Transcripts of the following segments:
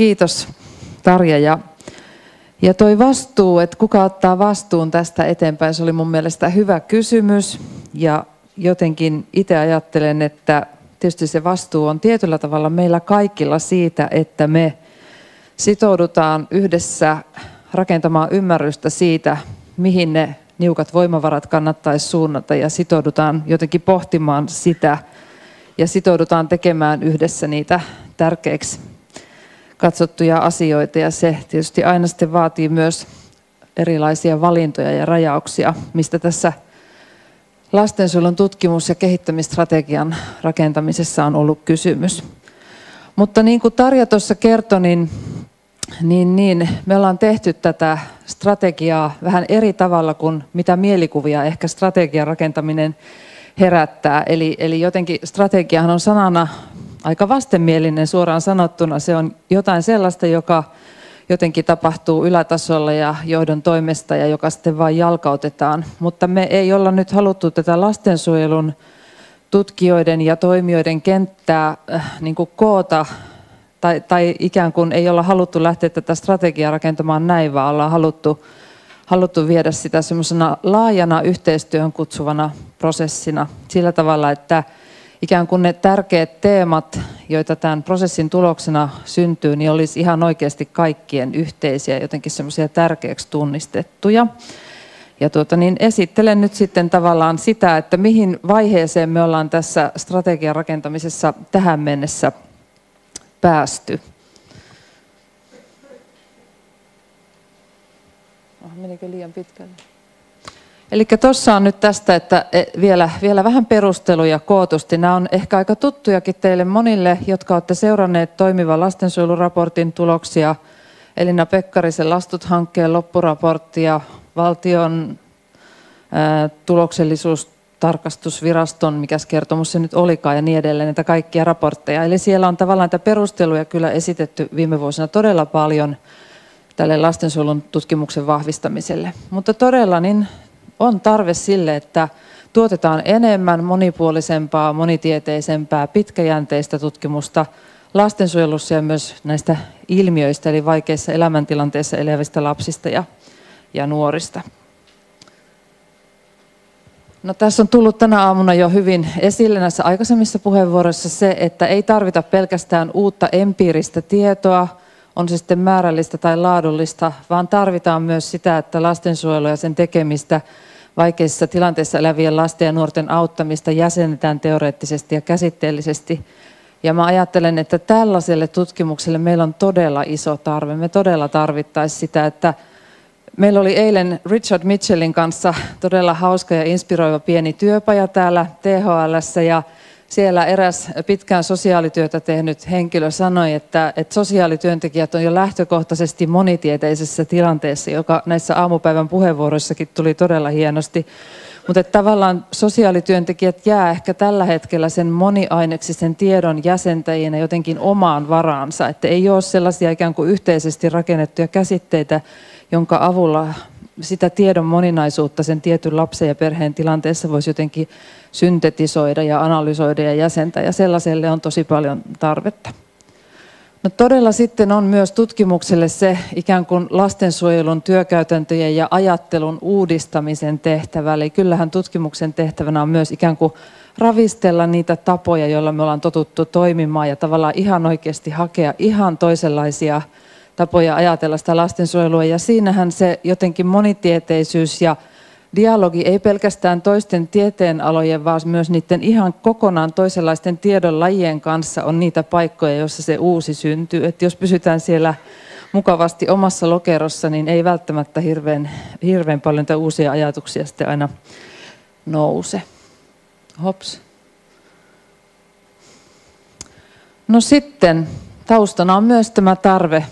Kiitos Tarja. Ja, ja toi vastuu, että kuka ottaa vastuun tästä eteenpäin, se oli mun mielestä hyvä kysymys. Ja jotenkin itse ajattelen, että tietysti se vastuu on tietyllä tavalla meillä kaikilla siitä, että me sitoudutaan yhdessä rakentamaan ymmärrystä siitä, mihin ne niukat voimavarat kannattaisi suunnata ja sitoudutaan jotenkin pohtimaan sitä ja sitoudutaan tekemään yhdessä niitä tärkeiksi katsottuja asioita ja se tietysti aina sitten vaatii myös erilaisia valintoja ja rajauksia, mistä tässä lastensuojelun tutkimus- ja kehittämistrategian rakentamisessa on ollut kysymys. Mutta niin kuin Tarja tuossa kertoi, niin, niin, niin me ollaan tehty tätä strategiaa vähän eri tavalla kuin mitä mielikuvia ehkä strategian rakentaminen herättää. Eli, eli jotenkin strategiahan on sanana aika vastenmielinen suoraan sanottuna. Se on jotain sellaista, joka jotenkin tapahtuu ylätasolla ja johdon toimesta ja joka sitten vain jalkautetaan. Mutta me ei olla nyt haluttu tätä lastensuojelun tutkijoiden ja toimijoiden kenttää äh, niin kuin koota tai, tai ikään kuin ei olla haluttu lähteä tätä strategiaa rakentamaan näin, vaan ollaan haluttu, haluttu viedä sitä semmoisena laajana yhteistyön kutsuvana prosessina sillä tavalla, että ikään kuin ne tärkeät teemat, joita tämän prosessin tuloksena syntyy, niin olisi ihan oikeasti kaikkien yhteisiä, jotenkin semmoisia tärkeäksi tunnistettuja. Ja tuota, niin esittelen nyt sitten tavallaan sitä, että mihin vaiheeseen me ollaan tässä strategian rakentamisessa tähän mennessä päästy. Ah, menikö liian pitkälle? Eli tuossa on nyt tästä, että e, vielä, vielä vähän perusteluja kootusti. Nämä on ehkä aika tuttujakin teille monille, jotka olette seuranneet toimivan lastensuojeluraportin tuloksia, Elina Pekkarisen Lastut-hankkeen loppuraporttia, valtion tuloksellisuustarkastusviraston tuloksellisuus mikä kertomus se nyt olikaan ja niin edelleen, näitä kaikkia raportteja. Eli siellä on tavallaan näitä perusteluja kyllä esitetty viime vuosina todella paljon tälle lastensuojelun tutkimuksen vahvistamiselle. Mutta todella niin on tarve sille, että tuotetaan enemmän monipuolisempaa, monitieteisempää, pitkäjänteistä tutkimusta lastensuojelussa ja myös näistä ilmiöistä, eli vaikeissa elämäntilanteissa elävistä lapsista ja, ja nuorista. No, tässä on tullut tänä aamuna jo hyvin esille näissä aikaisemmissa puheenvuoroissa se, että ei tarvita pelkästään uutta empiiristä tietoa, on se sitten määrällistä tai laadullista, vaan tarvitaan myös sitä, että lastensuojelu ja sen tekemistä vaikeissa tilanteissa elävien lasten ja nuorten auttamista jäsennetään teoreettisesti ja käsitteellisesti. Ja mä ajattelen, että tällaiselle tutkimukselle meillä on todella iso tarve. Me todella tarvittaisiin sitä, että meillä oli eilen Richard Mitchellin kanssa todella hauska ja inspiroiva pieni työpaja täällä THLssä ja siellä eräs pitkään sosiaalityötä tehnyt henkilö sanoi, että, että sosiaalityöntekijät on jo lähtökohtaisesti monitieteisessä tilanteessa, joka näissä aamupäivän puheenvuoroissakin tuli todella hienosti. Mutta tavallaan sosiaalityöntekijät jää ehkä tällä hetkellä sen moniaineksisen tiedon jäsentäjinä jotenkin omaan varaansa. Että ei ole sellaisia ikään kuin yhteisesti rakennettuja käsitteitä, jonka avulla sitä tiedon moninaisuutta sen tietyn lapsen ja perheen tilanteessa voisi jotenkin syntetisoida ja analysoida ja jäsentää, ja sellaiselle on tosi paljon tarvetta. No todella sitten on myös tutkimukselle se ikään kuin lastensuojelun työkäytäntöjen ja ajattelun uudistamisen tehtävä. Eli kyllähän tutkimuksen tehtävänä on myös ikään kuin ravistella niitä tapoja, joilla me ollaan totuttu toimimaan ja tavallaan ihan oikeasti hakea ihan toisenlaisia tapoja ajatella sitä lastensuojelua. Ja siinähän se jotenkin monitieteisyys ja dialogi ei pelkästään toisten tieteenalojen, vaan myös niiden ihan kokonaan toisenlaisten tiedonlajien kanssa on niitä paikkoja, joissa se uusi syntyy. että jos pysytään siellä mukavasti omassa lokerossa, niin ei välttämättä hirveän, hirveän paljon uusia ajatuksia sitten aina nouse. Hops. No sitten taustana on myös tämä tarve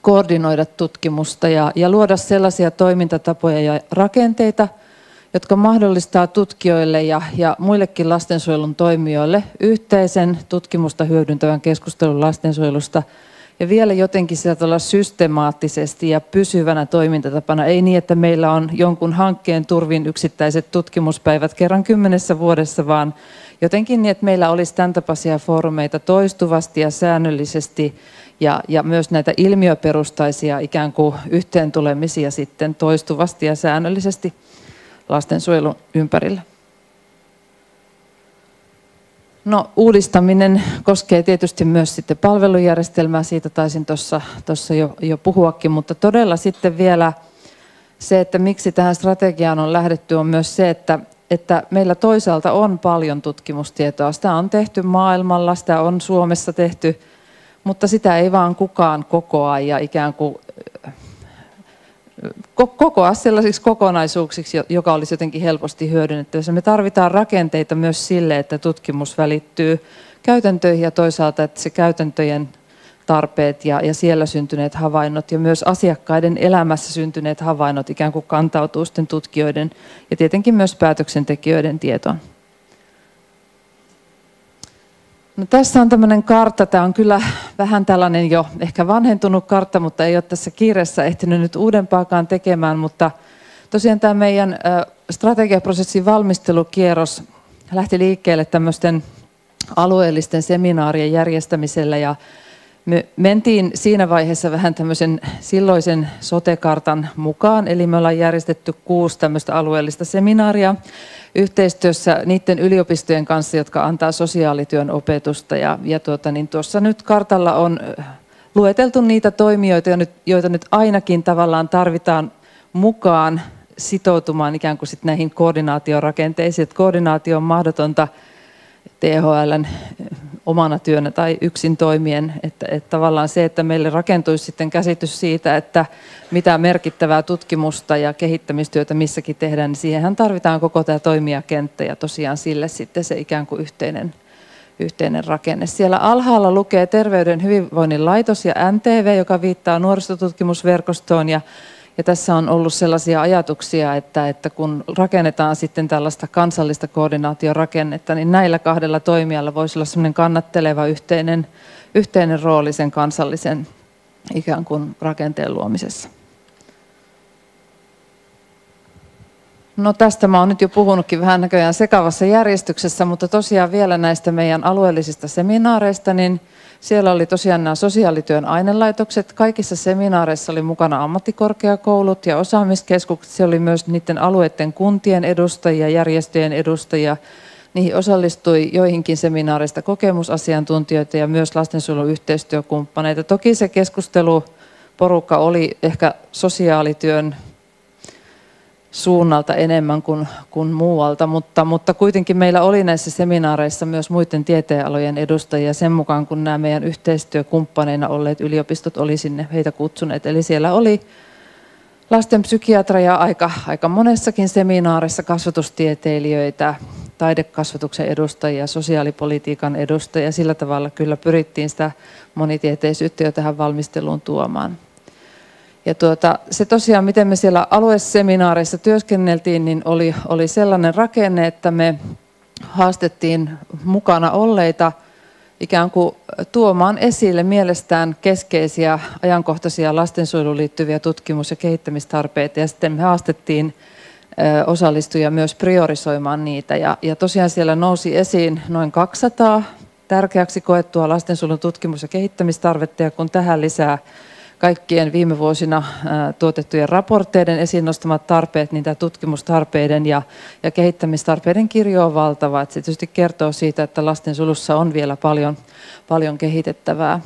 koordinoida tutkimusta ja, ja luoda sellaisia toimintatapoja ja rakenteita, jotka mahdollistaa tutkijoille ja, ja muillekin lastensuojelun toimijoille yhteisen tutkimusta hyödyntävän keskustelun lastensuojelusta ja vielä jotenkin sieltä olla systemaattisesti ja pysyvänä toimintatapana. Ei niin, että meillä on jonkun hankkeen turvin yksittäiset tutkimuspäivät kerran kymmenessä vuodessa, vaan jotenkin niin, että meillä olisi tämän tapaisia foorumeita toistuvasti ja säännöllisesti ja, ja myös näitä ilmiöperustaisia ikään kuin yhteen tulemisia sitten toistuvasti ja säännöllisesti lastensuojelun ympärillä. No, uudistaminen koskee tietysti myös sitten palvelujärjestelmää, siitä taisin tuossa jo, jo puhuakin, mutta todella sitten vielä se, että miksi tähän strategiaan on lähdetty, on myös se, että, että meillä toisaalta on paljon tutkimustietoa. Sitä on tehty maailmalla, sitä on Suomessa tehty mutta sitä ei vaan kukaan kokoa ja ikään kuin kokoa sellaisiksi kokonaisuuksiksi, joka olisi jotenkin helposti hyödynnettävissä. Me tarvitaan rakenteita myös sille, että tutkimus välittyy käytäntöihin ja toisaalta, että se käytäntöjen tarpeet ja, ja siellä syntyneet havainnot ja myös asiakkaiden elämässä syntyneet havainnot ikään kuin kantautuu sitten tutkijoiden ja tietenkin myös päätöksentekijöiden tietoon. No tässä on tämmöinen kartta, tämä on kyllä vähän tällainen jo ehkä vanhentunut kartta, mutta ei ole tässä kiireessä ehtinyt nyt uudempaakaan tekemään, mutta tosiaan tämä meidän strategiaprosessin valmistelukierros lähti liikkeelle tämmöisten alueellisten seminaarien järjestämisellä ja me mentiin siinä vaiheessa vähän tämmöisen silloisen sotekartan mukaan, eli me ollaan järjestetty kuusi tämmöistä alueellista seminaaria yhteistyössä niiden yliopistojen kanssa, jotka antaa sosiaalityön opetusta. Ja, ja tuota, niin tuossa nyt kartalla on lueteltu niitä toimijoita, joita nyt ainakin tavallaan tarvitaan mukaan sitoutumaan ikään kuin sit näihin koordinaatiorakenteisiin. Että koordinaatio on mahdotonta THLn omana työnä tai yksin toimien. Että, että tavallaan se, että meille rakentuisi sitten käsitys siitä, että mitä merkittävää tutkimusta ja kehittämistyötä missäkin tehdään, niin siihenhän tarvitaan koko tämä toimijakenttä ja tosiaan sille sitten se ikään kuin yhteinen yhteinen rakenne. Siellä alhaalla lukee Terveyden hyvinvoinnin laitos ja NTV, joka viittaa nuorisotutkimusverkostoon ja ja tässä on ollut sellaisia ajatuksia, että, että kun rakennetaan sitten tällaista kansallista koordinaatiorakennetta, niin näillä kahdella toimijalla voisi olla sellainen kannatteleva yhteinen, yhteinen rooli sen kansallisen ikään kuin rakenteen luomisessa. No tästä mä oon nyt jo puhunutkin vähän näköjään sekavassa järjestyksessä, mutta tosiaan vielä näistä meidän alueellisista seminaareista, niin siellä oli tosiaan nämä sosiaalityön ainelaitokset. Kaikissa seminaareissa oli mukana ammattikorkeakoulut ja osaamiskeskukset. Siellä oli myös niiden alueiden kuntien edustajia, järjestöjen edustajia. Niihin osallistui joihinkin seminaareista kokemusasiantuntijoita ja myös lastensuojelun yhteistyökumppaneita. Toki se keskusteluporukka oli ehkä sosiaalityön suunnalta enemmän kuin, kuin muualta, mutta, mutta kuitenkin meillä oli näissä seminaareissa myös muiden tieteenalojen edustajia sen mukaan, kun nämä meidän yhteistyökumppaneina olleet yliopistot oli sinne heitä kutsuneet. Eli siellä oli lastenpsykiatria aika, aika monessakin seminaarissa, kasvatustieteilijöitä, taidekasvatuksen edustajia, sosiaalipolitiikan edustajia. Sillä tavalla kyllä pyrittiin sitä monitieteisyyttä jo tähän valmisteluun tuomaan. Ja tuota, se tosiaan, miten me siellä alueseminaarissa työskenneltiin, niin oli, oli sellainen rakenne, että me haastettiin mukana olleita ikään kuin tuomaan esille mielestään keskeisiä ajankohtaisia lastensuojeluun liittyviä tutkimus- ja kehittämistarpeita. Ja sitten me haastettiin osallistujia myös priorisoimaan niitä. Ja, ja tosiaan siellä nousi esiin noin 200 tärkeäksi koettua lastensuojelun tutkimus- ja kehittämistarvetta, ja kun tähän lisää kaikkien viime vuosina äh, tuotettujen raportteiden esiin nostamat tarpeet, niin tämä tutkimustarpeiden ja, ja kehittämistarpeiden kirjo on valtava. Että se tietysti kertoo siitä, että sulussa on vielä paljon, paljon kehitettävää.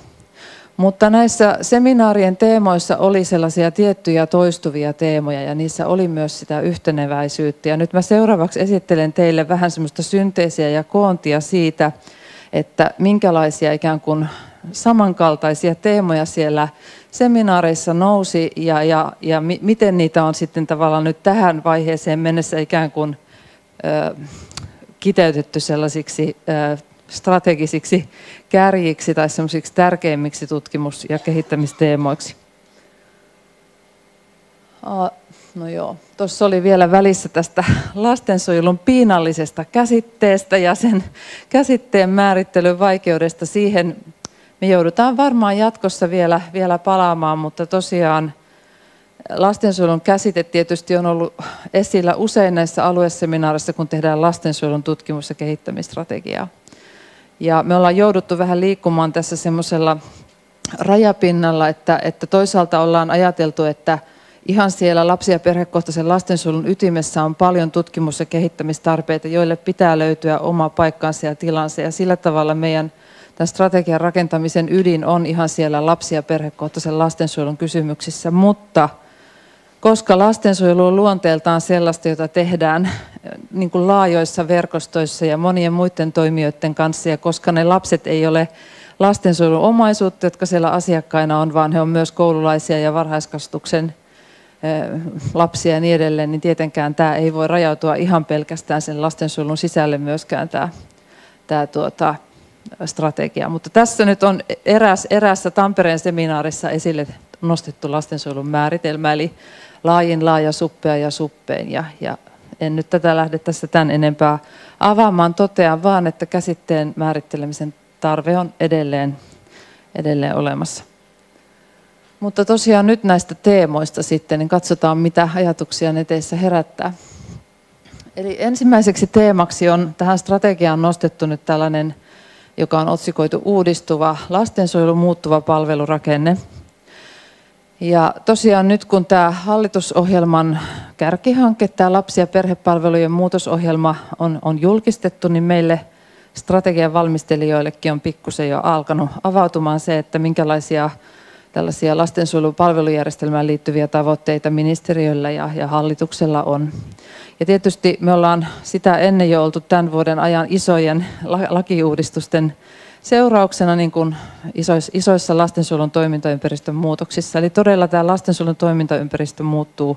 Mutta näissä seminaarien teemoissa oli sellaisia tiettyjä toistuvia teemoja ja niissä oli myös sitä yhteneväisyyttä. Ja nyt mä seuraavaksi esittelen teille vähän semmoista synteesiä ja koontia siitä, että minkälaisia ikään kuin samankaltaisia teemoja siellä seminaareissa nousi ja, ja, ja mi, miten niitä on sitten tavallaan nyt tähän vaiheeseen mennessä ikään kuin ö, kiteytetty sellaisiksi ö, strategisiksi kärjiksi tai semmoisiksi tärkeimmiksi tutkimus- ja kehittämisteemoiksi. no joo, tuossa oli vielä välissä tästä lastensuojelun piinallisesta käsitteestä ja sen käsitteen määrittelyn vaikeudesta siihen me joudutaan varmaan jatkossa vielä, vielä palaamaan, mutta tosiaan lastensuojelun käsite tietysti on ollut esillä usein näissä alueseminaareissa, kun tehdään lastensuojelun tutkimus- ja kehittämistrategiaa. Ja me ollaan jouduttu vähän liikkumaan tässä semmoisella rajapinnalla, että, että toisaalta ollaan ajateltu, että ihan siellä lapsi- ja perhekohtaisen lastensuojelun ytimessä on paljon tutkimus- ja kehittämistarpeita, joille pitää löytyä oma paikkansa ja tilansa. Ja sillä tavalla meidän tämän strategian rakentamisen ydin on ihan siellä lapsia ja perhekohtaisen lastensuojelun kysymyksissä, mutta koska lastensuojelu on luonteeltaan sellaista, jota tehdään eh, niin kuin laajoissa verkostoissa ja monien muiden toimijoiden kanssa, ja koska ne lapset ei ole lastensuojelun omaisuutta, jotka siellä asiakkaina on, vaan he on myös koululaisia ja varhaiskasvatuksen eh, lapsia ja niin edelleen, niin tietenkään tämä ei voi rajautua ihan pelkästään sen lastensuojelun sisälle myöskään tämä, tämä tuota, strategia, Mutta tässä nyt on eräs, erässä Tampereen seminaarissa esille nostettu lastensuojelun määritelmä, eli laajin, laaja, suppea ja suppein. Ja, ja en nyt tätä lähde tässä tämän enempää avaamaan. Totean vaan, että käsitteen määrittelemisen tarve on edelleen, edelleen olemassa. Mutta tosiaan nyt näistä teemoista sitten, niin katsotaan mitä ajatuksia ne teissä herättää. Eli ensimmäiseksi teemaksi on tähän strategiaan nostettu nyt tällainen – joka on otsikoitu Uudistuva lastensuojelu muuttuva palvelurakenne. Ja tosiaan nyt kun tämä hallitusohjelman kärkihanke, tämä lapsi- ja perhepalvelujen muutosohjelma on, on julkistettu, niin meille strategian valmistelijoillekin on pikkusen jo alkanut avautumaan se, että minkälaisia tällaisia lastensuojelupalvelujärjestelmään liittyviä tavoitteita ministeriöllä ja, ja hallituksella on. Ja tietysti me ollaan sitä ennen jo oltu tämän vuoden ajan isojen lakiuudistusten seurauksena niin kuin isoissa lastensuojelun toimintaympäristön muutoksissa. Eli todella tämä lastensuojelun toimintaympäristö muuttuu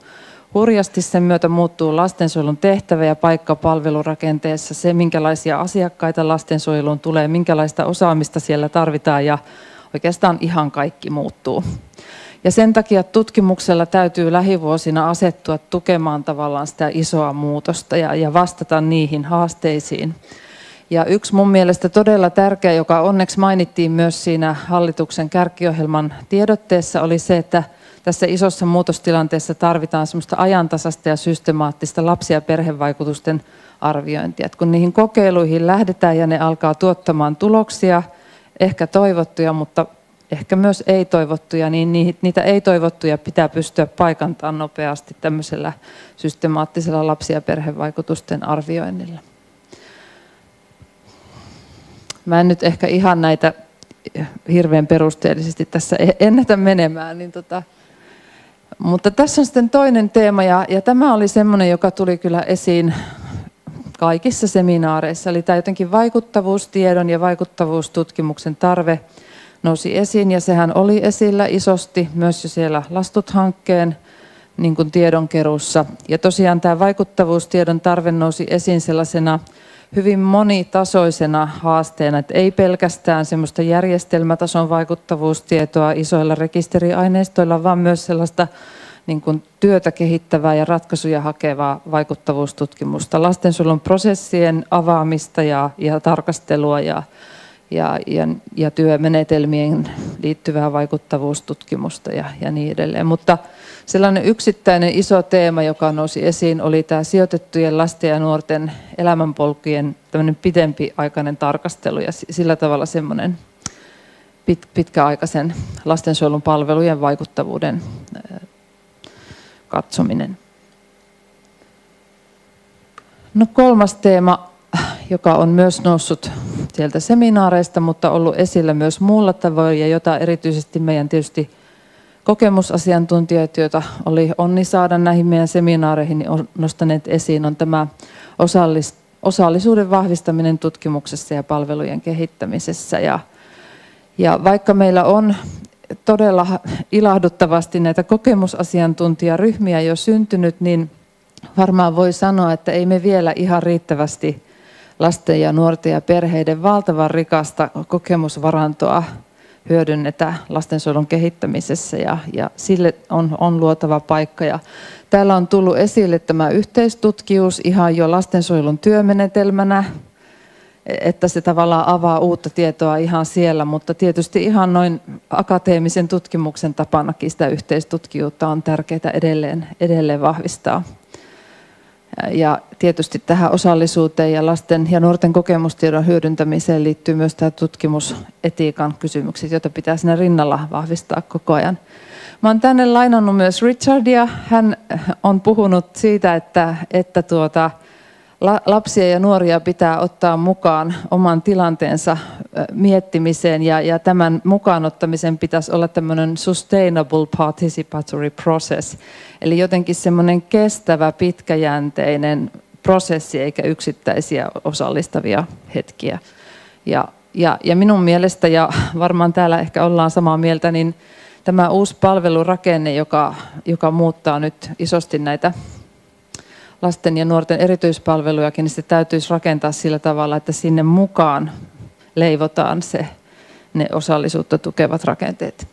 hurjasti. Sen myötä muuttuu lastensuojelun tehtävä ja paikka palvelurakenteessa, se minkälaisia asiakkaita lastensuojeluun tulee, minkälaista osaamista siellä tarvitaan ja oikeastaan ihan kaikki muuttuu. Ja sen takia tutkimuksella täytyy lähivuosina asettua tukemaan tavallaan sitä isoa muutosta ja, ja vastata niihin haasteisiin. Ja yksi mun mielestä todella tärkeä, joka onneksi mainittiin myös siinä hallituksen kärkiohjelman tiedotteessa, oli se, että tässä isossa muutostilanteessa tarvitaan semmoista ajantasasta ja systemaattista lapsia ja perhevaikutusten arviointia. Et kun niihin kokeiluihin lähdetään ja ne alkaa tuottamaan tuloksia – ehkä toivottuja, mutta ehkä myös ei-toivottuja, niin niitä ei-toivottuja pitää pystyä paikantamaan nopeasti tämmöisellä systemaattisella lapsi- ja perhevaikutusten arvioinnilla. Mä en nyt ehkä ihan näitä hirveän perusteellisesti tässä e-, ennätä menemään, niin tota, mutta tässä on sitten toinen teema ja, ja tämä oli semmoinen, joka tuli kyllä esiin kaikissa seminaareissa. Eli tämä jotenkin vaikuttavuustiedon ja vaikuttavuustutkimuksen tarve nousi esiin, ja sehän oli esillä isosti myös jo siellä Lastut-hankkeen niin kuin tiedonkeruussa. Ja tosiaan tämä vaikuttavuustiedon tarve nousi esiin sellaisena hyvin monitasoisena haasteena, että ei pelkästään semmoista järjestelmätason vaikuttavuustietoa isoilla rekisteriaineistoilla, vaan myös sellaista niin kuin työtä kehittävää ja ratkaisuja hakevaa vaikuttavuustutkimusta, lastensuojelun prosessien avaamista ja, ja tarkastelua ja, ja, ja, ja työmenetelmien liittyvää vaikuttavuustutkimusta ja, ja niin edelleen. Mutta sellainen yksittäinen iso teema, joka nousi esiin, oli tämä sijoitettujen lasten ja nuorten elämänpolkujen tämmöinen pitempiaikainen tarkastelu ja sillä tavalla semmoinen pitkäaikaisen lastensuojelun palvelujen vaikuttavuuden katsominen. No kolmas teema, joka on myös noussut sieltä seminaareista, mutta ollut esillä myös muulla tavoin ja jota erityisesti meidän tietysti kokemusasiantuntijat, joita oli onni saada näihin meidän seminaareihin, niin on nostaneet esiin, on tämä osallis, osallisuuden vahvistaminen tutkimuksessa ja palvelujen kehittämisessä. Ja, ja vaikka meillä on todella ilahduttavasti näitä kokemusasiantuntijaryhmiä jo syntynyt, niin varmaan voi sanoa, että ei me vielä ihan riittävästi lasten ja nuorten ja perheiden valtavan rikasta kokemusvarantoa hyödynnetä lastensuojelun kehittämisessä ja, ja sille on, on luotava paikka. Ja täällä on tullut esille tämä yhteistutkius ihan jo lastensuojelun työmenetelmänä, että se tavallaan avaa uutta tietoa ihan siellä, mutta tietysti ihan noin akateemisen tutkimuksen tapanakin sitä yhteistutkijuutta on tärkeää edelleen, edelleen vahvistaa. Ja tietysti tähän osallisuuteen ja lasten ja nuorten kokemustiedon hyödyntämiseen liittyy myös tämä tutkimusetiikan kysymykset, joita pitää siinä rinnalla vahvistaa koko ajan. Mä olen tänne lainannut myös Richardia. Hän on puhunut siitä, että, että tuota, lapsia ja nuoria pitää ottaa mukaan oman tilanteensa miettimiseen ja, ja tämän mukaanottamisen pitäisi olla tämmöinen sustainable participatory process, eli jotenkin semmoinen kestävä, pitkäjänteinen prosessi eikä yksittäisiä osallistavia hetkiä. Ja, ja, ja minun mielestä, ja varmaan täällä ehkä ollaan samaa mieltä, niin tämä uusi palvelurakenne, joka, joka muuttaa nyt isosti näitä lasten ja nuorten erityispalvelujakin, niin se täytyisi rakentaa sillä tavalla, että sinne mukaan leivotaan se, ne osallisuutta tukevat rakenteet.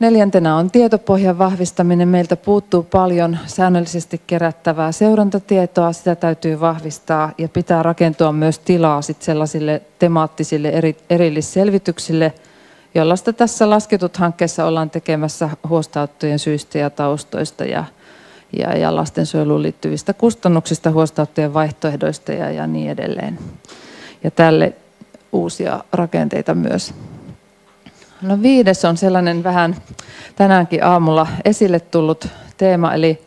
Neljäntenä on tietopohjan vahvistaminen. Meiltä puuttuu paljon säännöllisesti kerättävää seurantatietoa. Sitä täytyy vahvistaa ja pitää rakentua myös tilaa sit sellaisille temaattisille eri, erillisselvityksille, jollaista tässä lasketut hankkeessa ollaan tekemässä huostauttujen syistä ja taustoista ja ja, ja lastensuojeluun liittyvistä kustannuksista, huostauttujen vaihtoehdoista ja, ja niin edelleen. Ja tälle uusia rakenteita myös. No viides on sellainen vähän tänäänkin aamulla esille tullut teema, eli,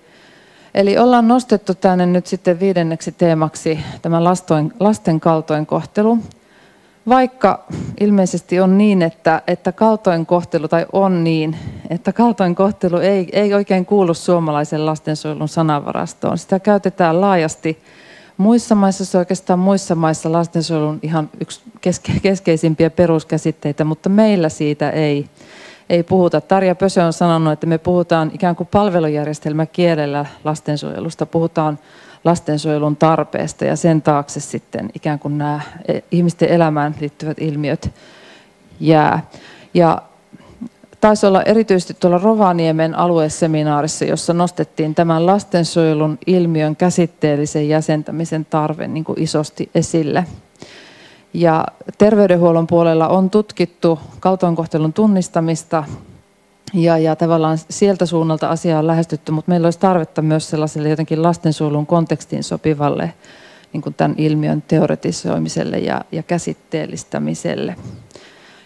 eli ollaan nostettu tänne nyt sitten viidenneksi teemaksi tämä lasten, lasten kaltoinkohtelu. kohtelu vaikka ilmeisesti on niin, että, että kaltoinkohtelu, tai on niin, että kaltoinkohtelu ei, ei oikein kuulu suomalaisen lastensuojelun sanavarastoon. Sitä käytetään laajasti muissa maissa, se on oikeastaan muissa maissa lastensuojelun ihan yksi keske, keskeisimpiä peruskäsitteitä, mutta meillä siitä ei ei puhuta. Tarja Pösö on sanonut, että me puhutaan ikään kuin palvelujärjestelmäkielellä lastensuojelusta. Puhutaan lastensuojelun tarpeesta ja sen taakse sitten ikään kuin nämä eh, ihmisten elämään liittyvät ilmiöt jää. Ja taisi olla erityisesti tuolla Rovaniemen alueseminaarissa, jossa nostettiin tämän lastensuojelun ilmiön käsitteellisen jäsentämisen tarve niin kuin isosti esille. Ja terveydenhuollon puolella on tutkittu kaltoinkohtelun tunnistamista ja, ja tavallaan sieltä suunnalta asiaa on lähestytty, mutta meillä olisi tarvetta myös sellaiselle jotenkin lastensuojelun kontekstiin sopivalle niin kuin tämän ilmiön teoretisoimiselle ja, ja käsitteellistämiselle.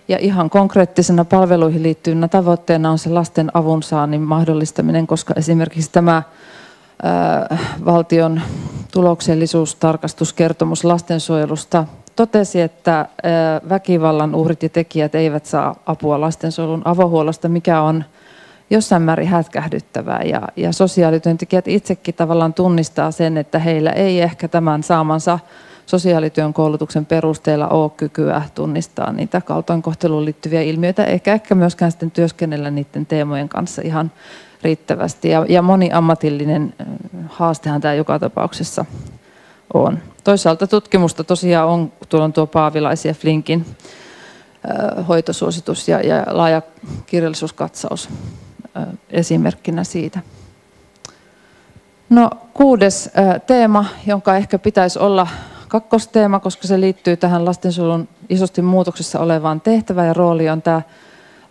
Ja ihan konkreettisena palveluihin liittyvänä tavoitteena on se lasten avunsaannin mahdollistaminen, koska esimerkiksi tämä valtion tuloksellisuustarkastuskertomus lastensuojelusta – totesi, että väkivallan uhrit ja tekijät eivät saa apua lastensuojelun avohuollosta, mikä on jossain määrin hätkähdyttävää. Ja, ja sosiaalityöntekijät itsekin tavallaan tunnistaa sen, että heillä ei ehkä tämän saamansa sosiaalityön koulutuksen perusteella ole kykyä tunnistaa niitä kaltoinkohteluun liittyviä ilmiöitä, eikä ehkä myöskään sitten työskennellä niiden teemojen kanssa ihan riittävästi. Ja, ja moni haastehan tämä joka tapauksessa on. Toisaalta tutkimusta tosiaan on, tuolla on tuo Paavilaisen ja Flinkin hoitosuositus ja, ja laaja kirjallisuuskatsaus esimerkkinä siitä. No kuudes teema, jonka ehkä pitäisi olla kakkosteema, koska se liittyy tähän lastensuojelun isosti muutoksessa olevaan tehtävään ja rooli on tämä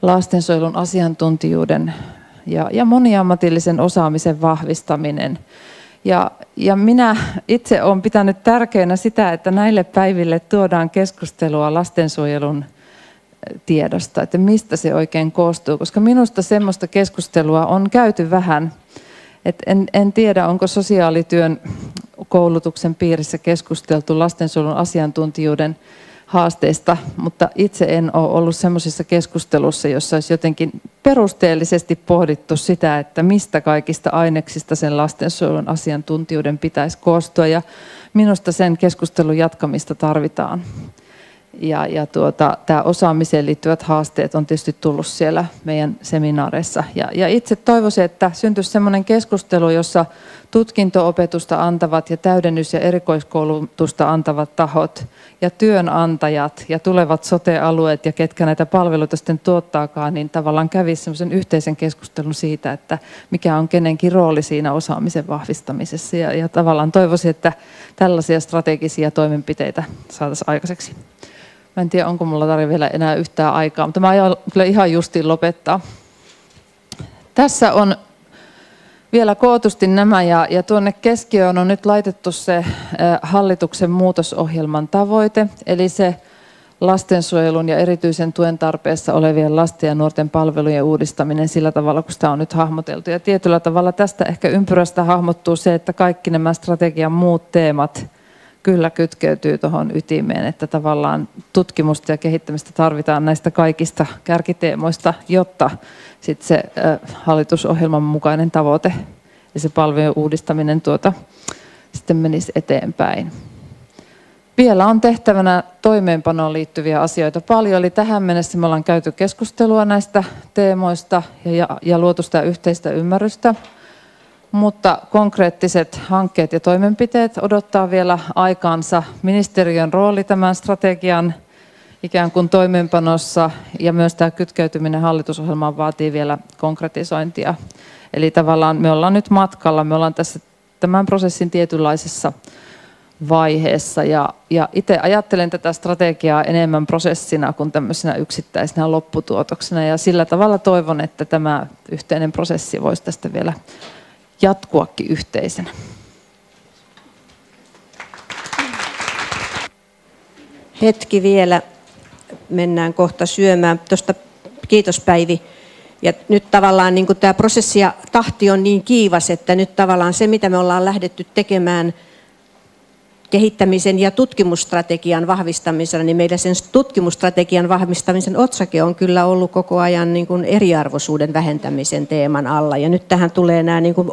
lastensuojelun asiantuntijuuden ja, ja moniammatillisen osaamisen vahvistaminen. Ja, ja minä itse olen pitänyt tärkeänä sitä, että näille päiville tuodaan keskustelua lastensuojelun tiedosta, että mistä se oikein koostuu, koska minusta semmoista keskustelua on käyty vähän. Et en, en tiedä, onko sosiaalityön koulutuksen piirissä keskusteltu lastensuojelun asiantuntijuuden haasteista, mutta itse en ole ollut semmoisessa keskustelussa, jossa olisi jotenkin perusteellisesti pohdittu sitä, että mistä kaikista aineksista sen lastensuojelun asiantuntijuuden pitäisi koostua ja minusta sen keskustelun jatkamista tarvitaan. Ja, ja tuota, tämä osaamiseen liittyvät haasteet on tietysti tullut siellä meidän seminaareissa. Ja, ja itse toivoisin, että syntyisi sellainen keskustelu, jossa tutkintoopetusta antavat ja täydennys- ja erikoiskoulutusta antavat tahot ja työnantajat ja tulevat sote-alueet ja ketkä näitä palveluita sitten tuottaakaan, niin tavallaan kävi semmoisen yhteisen keskustelun siitä, että mikä on kenenkin rooli siinä osaamisen vahvistamisessa. Ja, ja tavallaan toivoisin, että tällaisia strategisia toimenpiteitä saataisiin aikaiseksi. Mä en tiedä, onko mulla tarvitse vielä enää yhtään aikaa, mutta mä aion kyllä ihan justiin lopettaa. Tässä on vielä kootusti nämä ja, ja tuonne keskiöön on nyt laitettu se hallituksen muutosohjelman tavoite, eli se lastensuojelun ja erityisen tuen tarpeessa olevien lasten ja nuorten palvelujen uudistaminen sillä tavalla, kun sitä on nyt hahmoteltu. Ja tietyllä tavalla tästä ehkä ympyrästä hahmottuu se, että kaikki nämä strategian muut teemat – kyllä kytkeytyy tuohon ytimeen, että tavallaan tutkimusta ja kehittämistä tarvitaan näistä kaikista kärkiteemoista, jotta sitten se hallitusohjelman mukainen tavoite ja se palvelujen uudistaminen tuota, sitten menisi eteenpäin. Vielä on tehtävänä toimeenpanoon liittyviä asioita paljon, eli tähän mennessä me ollaan käyty keskustelua näistä teemoista ja, ja, ja luotu sitä yhteistä ymmärrystä mutta konkreettiset hankkeet ja toimenpiteet odottaa vielä aikaansa. Ministeriön rooli tämän strategian ikään kuin toimeenpanossa ja myös tämä kytkeytyminen hallitusohjelmaan vaatii vielä konkretisointia. Eli tavallaan me ollaan nyt matkalla, me ollaan tässä tämän prosessin tietynlaisessa vaiheessa ja, ja itse ajattelen tätä strategiaa enemmän prosessina kuin tämmöisenä yksittäisenä lopputuotoksena ja sillä tavalla toivon, että tämä yhteinen prosessi voisi tästä vielä jatkuakin yhteisenä. Hetki vielä. Mennään kohta syömään. Tuosta kiitos Päivi. Ja nyt tavallaan niin tämä prosessi ja tahti on niin kiivas, että nyt tavallaan se, mitä me ollaan lähdetty tekemään kehittämisen ja tutkimusstrategian vahvistamisella, niin meillä sen tutkimusstrategian vahvistamisen otsake on kyllä ollut koko ajan niin kuin eriarvoisuuden vähentämisen teeman alla. Ja nyt tähän tulee nämä niin kuin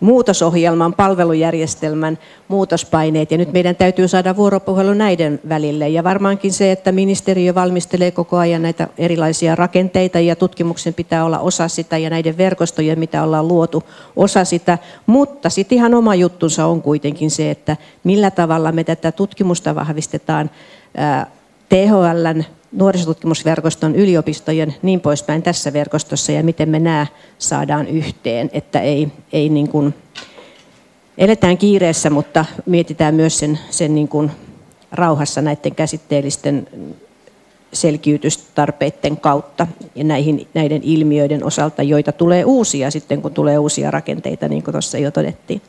muutosohjelman, palvelujärjestelmän muutospaineet. Ja nyt meidän täytyy saada vuoropuhelu näiden välille. Ja varmaankin se, että ministeriö valmistelee koko ajan näitä erilaisia rakenteita ja tutkimuksen pitää olla osa sitä ja näiden verkostojen, mitä ollaan luotu, osa sitä. Mutta sitten ihan oma juttunsa on kuitenkin se, että millä tavalla me tätä tutkimusta vahvistetaan THLn nuorisotutkimusverkoston, yliopistojen, niin poispäin tässä verkostossa ja miten me nämä saadaan yhteen, että ei, ei niin kuin, eletään kiireessä, mutta mietitään myös sen, sen niin kuin rauhassa näiden käsitteellisten selkiytystarpeiden kautta ja näihin, näiden ilmiöiden osalta, joita tulee uusia sitten, kun tulee uusia rakenteita, niin kuin tuossa jo todettiin.